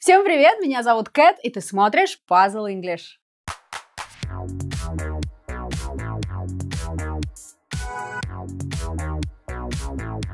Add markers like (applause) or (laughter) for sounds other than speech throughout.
Всем привет, меня зовут Кэт, и ты смотришь Puzzle English.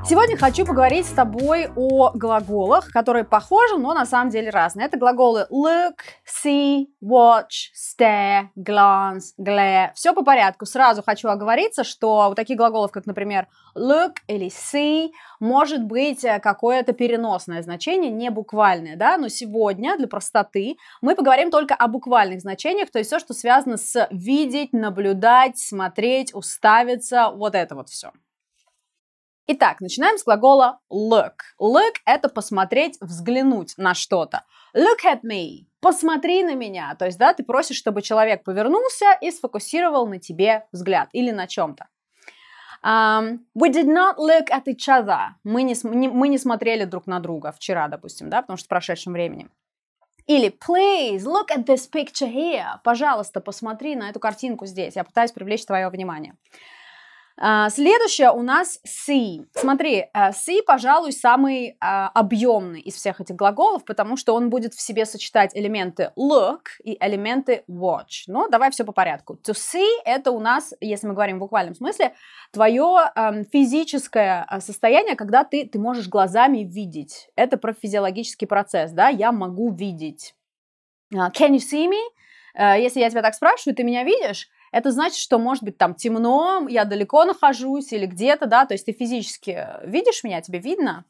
Сегодня хочу поговорить с тобой о глаголах, которые похожи, но на самом деле разные. Это глаголы look, see, watch, stare, glance, glare. Все по порядку. Сразу хочу оговориться, что у таких глаголов, как, например, look или see, может быть э, какое-то переносное значение, не буквальное, да, но сегодня для простоты мы поговорим только о буквальных значениях, то есть все, что связано с видеть, наблюдать, смотреть, уставиться, вот это вот все. Итак, начинаем с глагола look. Look – это посмотреть, взглянуть на что-то. Look at me – посмотри на меня. То есть, да, ты просишь, чтобы человек повернулся и сфокусировал на тебе взгляд или на чем-то. Um, we did not look at each other. Мы не, не, мы не смотрели друг на друга вчера, допустим, да, потому что в прошедшем времени. Или please look at this picture here. Пожалуйста, посмотри на эту картинку здесь. Я пытаюсь привлечь твое внимание. А, следующее у нас see. Смотри, see, э, пожалуй, самый а, объемный из всех этих глаголов, потому что он будет в себе сочетать элементы look и элементы watch. Но давай все по порядку. To see — это у нас, если мы говорим в буквальном смысле, твое эм, физическое э, состояние, когда ты, ты можешь глазами видеть. Это про физиологический процесс, да, я могу видеть. А, Can you see me? Э, если я тебя так спрашиваю, ты меня видишь? это значит, что, может быть, там темно, я далеко нахожусь или где-то, да, то есть ты физически видишь меня, тебе видно.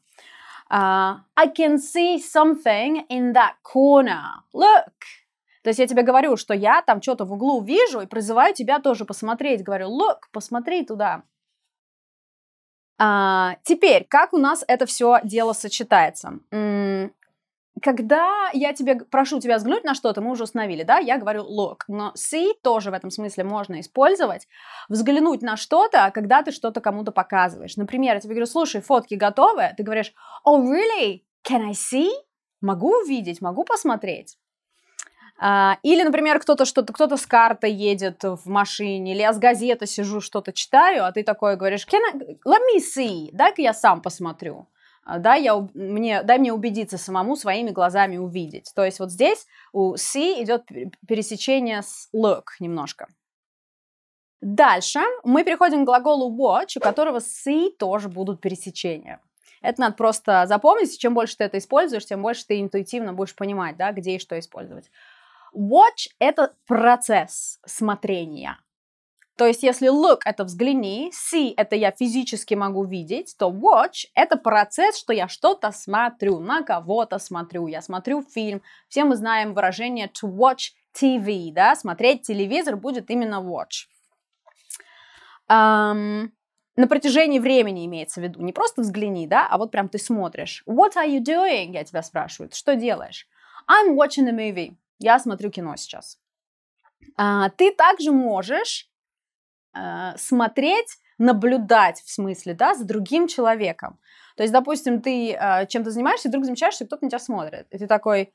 Uh, I can see something in that corner. Look. То есть я тебе говорю, что я там что-то в углу вижу и призываю тебя тоже посмотреть. Говорю, look, посмотри туда. А, теперь, как у нас это все дело сочетается? когда я тебе прошу тебя взглянуть на что-то, мы уже установили, да, я говорю look, но see тоже в этом смысле можно использовать. Взглянуть на что-то, когда ты что-то кому-то показываешь. Например, я тебе говорю, слушай, фотки готовы, ты говоришь, oh really, can I see? Могу увидеть, могу посмотреть. А, или, например, кто-то что-то, кто-то с картой едет в машине, или я с газеты сижу, что-то читаю, а ты такой говоришь, can I, let me see, дай-ка я сам посмотрю. А, да, я, мне, дай мне убедиться самому своими глазами увидеть. То есть вот здесь у see идет пересечение с look немножко. Дальше мы переходим к глаголу watch, у которого see тоже будут пересечения. Это надо просто запомнить, чем больше ты это используешь, тем больше ты интуитивно будешь понимать, да, где и что использовать. Watch – это процесс смотрения. То есть, если look — это взгляни, see — это я физически могу видеть, то watch — это процесс, что я что-то смотрю, на кого-то смотрю, я смотрю фильм. Все мы знаем выражение to watch TV, да, смотреть телевизор будет именно watch. Um, на протяжении времени имеется в виду, не просто взгляни, да, а вот прям ты смотришь. What are you doing? Я тебя спрашиваю, что делаешь? I'm watching a movie. Я смотрю кино сейчас. А, ты также можешь Э, смотреть, наблюдать, в смысле, да, за другим человеком. То есть, допустим, ты э, чем-то занимаешься, и вдруг замечаешь, что кто-то на тебя смотрит. И ты такой,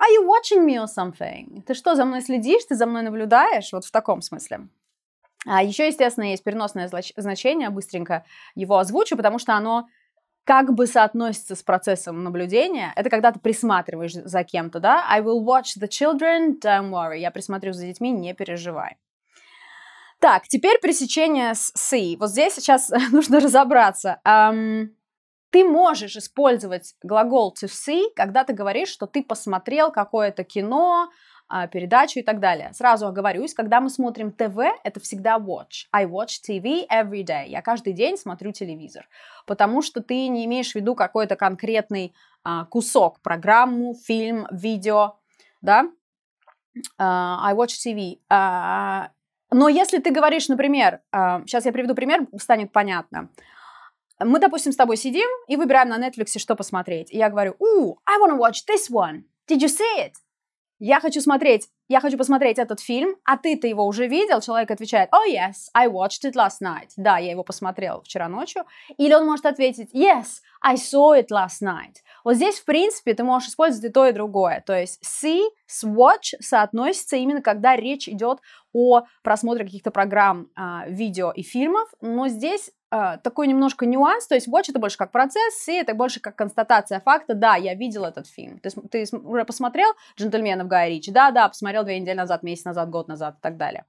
are you watching me or something? Ты что, за мной следишь, ты за мной наблюдаешь? Вот в таком смысле. А еще, естественно, есть переносное значение, быстренько его озвучу, потому что оно как бы соотносится с процессом наблюдения. Это когда ты присматриваешь за кем-то, да? I will watch the children, don't worry. Я присмотрю за детьми, не переживай. Так, теперь пресечение с СИ. Вот здесь сейчас (laughs) нужно разобраться. Эм, ты можешь использовать глагол to see, когда ты говоришь, что ты посмотрел какое-то кино, а, передачу и так далее. Сразу оговорюсь, когда мы смотрим ТВ, это всегда watch. I watch TV every day. Я каждый день смотрю телевизор. Потому что ты не имеешь в виду какой-то конкретный а, кусок, программу, фильм, видео, да? Uh, I watch TV. Uh, но если ты говоришь, например, сейчас а, я приведу пример, станет понятно. Мы, допустим, с тобой сидим и выбираем на Netflix, что посмотреть. И я говорю, «Ooh, I wanna watch this one. Did you see it?» Я хочу смотреть, я хочу посмотреть этот фильм, а ты-то его уже видел? Человек отвечает, «Oh, yes, I watched it last night». Да, я его посмотрел вчера ночью. Или он может ответить, «Yes, I saw it last night. Вот здесь, в принципе, ты можешь использовать и то, и другое. То есть see с watch соотносится именно когда речь идет о просмотре каких-то программ, а, видео и фильмов, но здесь а, такой немножко нюанс, то есть watch это больше как процесс, see это больше как констатация факта, да, я видел этот фильм, ты, ты уже посмотрел «Джентльменов Гая Ричи», да-да, посмотрел две недели назад, месяц назад, год назад и так далее.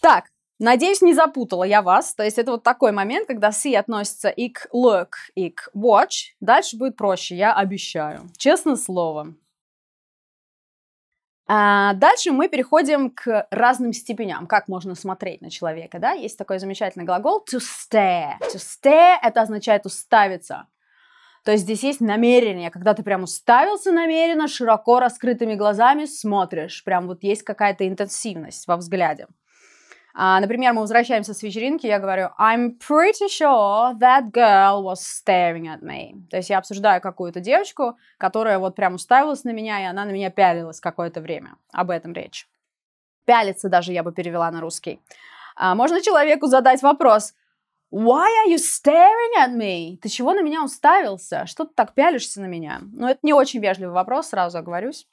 Так, Надеюсь, не запутала я вас. То есть это вот такой момент, когда see относится и к look, и к watch. Дальше будет проще, я обещаю. Честное слово. А дальше мы переходим к разным степеням, как можно смотреть на человека, да? Есть такой замечательный глагол to stare. To stare – это означает уставиться. То есть здесь есть намерение, когда ты прям уставился намеренно, широко раскрытыми глазами смотришь. Прям вот есть какая-то интенсивность во взгляде. А, например, мы возвращаемся с вечеринки, я говорю I'm pretty sure that girl was staring at me. То есть я обсуждаю какую-то девочку, которая вот прям уставилась на меня, и она на меня пялилась какое-то время. Об этом речь. Пялиться даже я бы перевела на русский. А, можно человеку задать вопрос Why are you staring at me? Ты чего на меня уставился? Что ты так пялишься на меня? Ну, это не очень вежливый вопрос, сразу оговорюсь.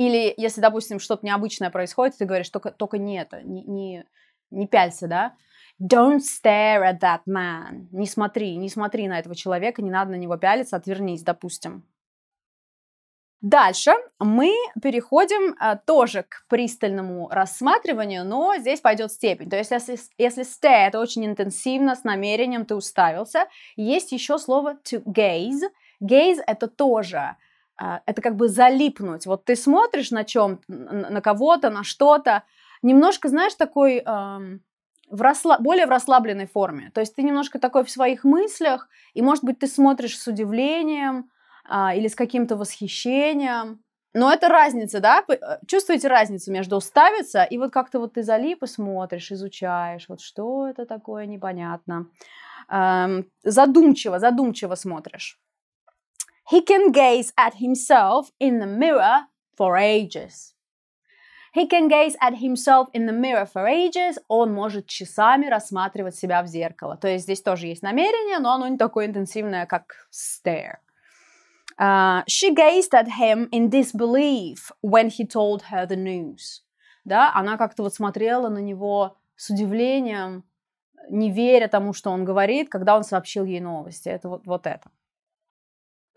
Или если, допустим, что-то необычное происходит, ты говоришь только, только не это, не, не, не пялься, да? Don't stare at that man. Не смотри, не смотри на этого человека, не надо на него пялиться, отвернись, допустим. Дальше мы переходим а, тоже к пристальному рассматриванию, но здесь пойдет степень. То есть если, если stare это очень интенсивно, с намерением ты уставился, есть еще слово to gaze. Gaze это тоже а, это как бы залипнуть. Вот ты смотришь на чем, на кого-то, на что-то, немножко, знаешь, такой эм, в расслаб... более в расслабленной форме. То есть ты немножко такой в своих мыслях, и, может быть, ты смотришь с удивлением э, или с каким-то восхищением. Но это разница, да? Э, чувствуете разницу между уставиться и вот как-то вот ты залип и смотришь, изучаешь, вот что это такое, непонятно. Эм, задумчиво, задумчиво смотришь. He can gaze at himself in the mirror for ages. He can gaze at himself in the mirror for ages. Он может часами рассматривать себя в зеркало. То есть здесь тоже есть намерение, но оно не такое интенсивное, как stare. Uh, she gazed at him in disbelief when he told her the news. Да, она как-то вот смотрела на него с удивлением, не веря тому, что он говорит, когда он сообщил ей новости. Это вот, вот это.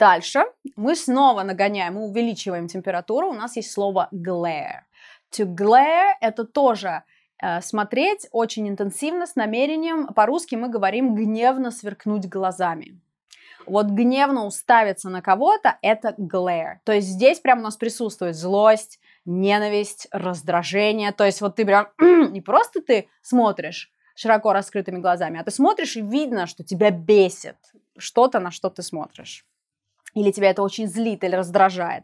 Дальше мы снова нагоняем, мы увеличиваем температуру. У нас есть слово glare. To glare – это тоже э, смотреть очень интенсивно с намерением. По-русски мы говорим гневно сверкнуть глазами. Вот гневно уставиться на кого-то – это glare. То есть здесь прям у нас присутствует злость, ненависть, раздражение. То есть вот ты прям (clears throat) не просто ты смотришь широко раскрытыми глазами, а ты смотришь и видно, что тебя бесит что-то, на что ты смотришь или тебя это очень злит или раздражает.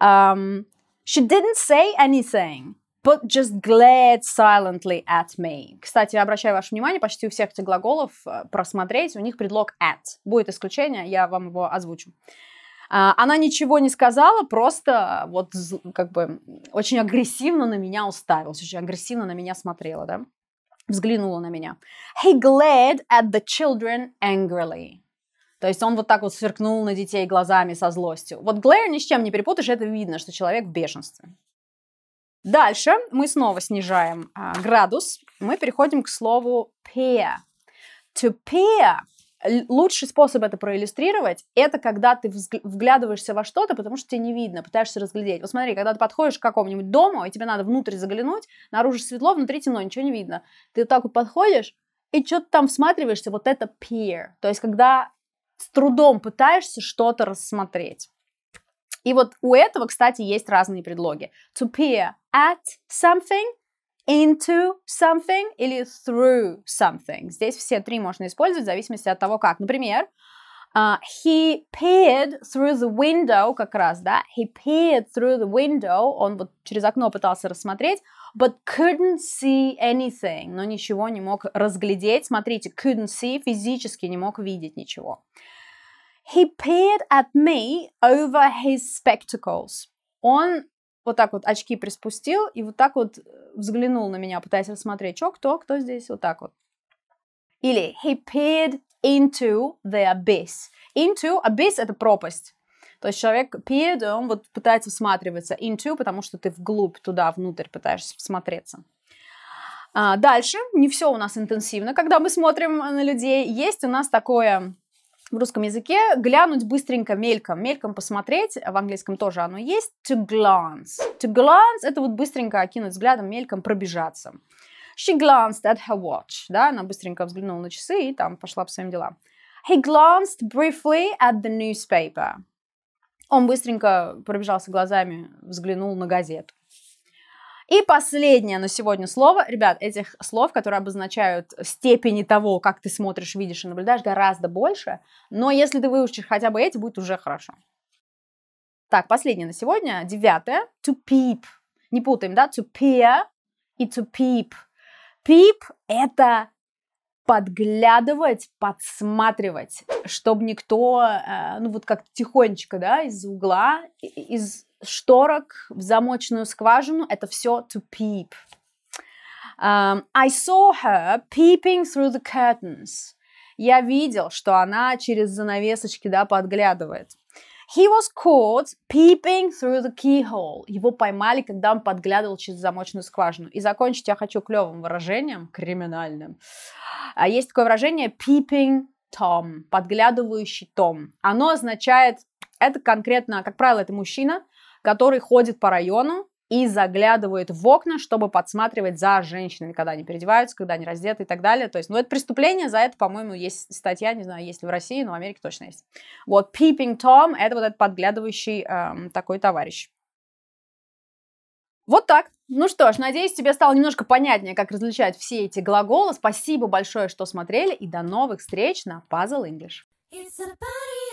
Um, she didn't say anything, but just glared silently at me. Кстати, обращаю ваше внимание, почти у всех этих глаголов э, просмотреть, у них предлог at. Будет исключение, я вам его озвучу. А, она ничего не сказала, просто вот как бы очень агрессивно на меня уставилась, очень агрессивно на меня смотрела, да? Взглянула на меня. He glared at the children angrily. То есть он вот так вот сверкнул на детей глазами со злостью. Вот Глэр ни с чем не перепутаешь, это видно, что человек в бешенстве. Дальше мы снова снижаем а, градус. Мы переходим к слову peer. To peer лучший способ это проиллюстрировать, это когда ты вглядываешься во что-то, потому что тебе не видно, пытаешься разглядеть. Вот смотри, когда ты подходишь к какому-нибудь дому, и тебе надо внутрь заглянуть, наружу светло, внутри темно, ничего не видно. Ты вот так вот подходишь, и что-то там всматриваешься, вот это peer. То есть, когда с трудом пытаешься что-то рассмотреть. И вот у этого, кстати, есть разные предлоги. To peer at something, into something или through something. Здесь все три можно использовать в зависимости от того, как. Например, uh, he peered through the window, как раз, да, he peered through the window, он вот через окно пытался рассмотреть but couldn't see anything, но ничего не мог разглядеть. Смотрите, couldn't see физически не мог видеть ничего. He peered at me over his spectacles. Он вот так вот очки приспустил и вот так вот э, взглянул на меня, пытаясь рассмотреть, что, кто, кто здесь, вот так вот. Или he peered into the abyss. Into, abyss — это пропасть. То есть человек peered, он вот пытается всматриваться into, потому что ты вглубь туда, внутрь пытаешься всмотреться. А дальше, не все у нас интенсивно, когда мы смотрим на людей. Есть у нас такое в русском языке глянуть быстренько, мельком, мельком посмотреть, в английском тоже оно есть, to glance. To glance – это вот быстренько окинуть взглядом, мельком пробежаться. She glanced at her watch, да, она быстренько взглянула на часы и там пошла по своим делам. He glanced briefly at the newspaper. Он быстренько пробежался глазами, взглянул на газету. И последнее на сегодня слово. Ребят, этих слов, которые обозначают степени того, как ты смотришь, видишь и наблюдаешь, гораздо больше. Но если ты выучишь хотя бы эти, будет уже хорошо. Так, последнее на сегодня. Девятое. To peep. Не путаем, да? To peer и to peep. Peep – это подглядывать, подсматривать, чтобы никто, э, ну вот как тихонечко, да, из угла, из шторок в замочную скважину, это все to peep. Um, I saw her peeping through the curtains. Я видел, что она через занавесочки, да, подглядывает. He was caught peeping through the keyhole. Его поймали, когда он подглядывал через замочную скважину. И закончить я хочу клевым выражением, криминальным. А есть такое выражение peeping Tom, подглядывающий Том. Оно означает, это конкретно, как правило, это мужчина, который ходит по району, и заглядывают в окна, чтобы подсматривать за женщинами, когда они переодеваются, когда они раздеты и так далее. То есть, ну, это преступление, за это, по-моему, есть статья, не знаю, есть ли в России, но в Америке точно есть. Вот, peeping Tom — это вот этот подглядывающий эм, такой товарищ. Вот так. Ну что ж, надеюсь, тебе стало немножко понятнее, как различать все эти глаголы. Спасибо большое, что смотрели, и до новых встреч на Puzzle English. It's a party.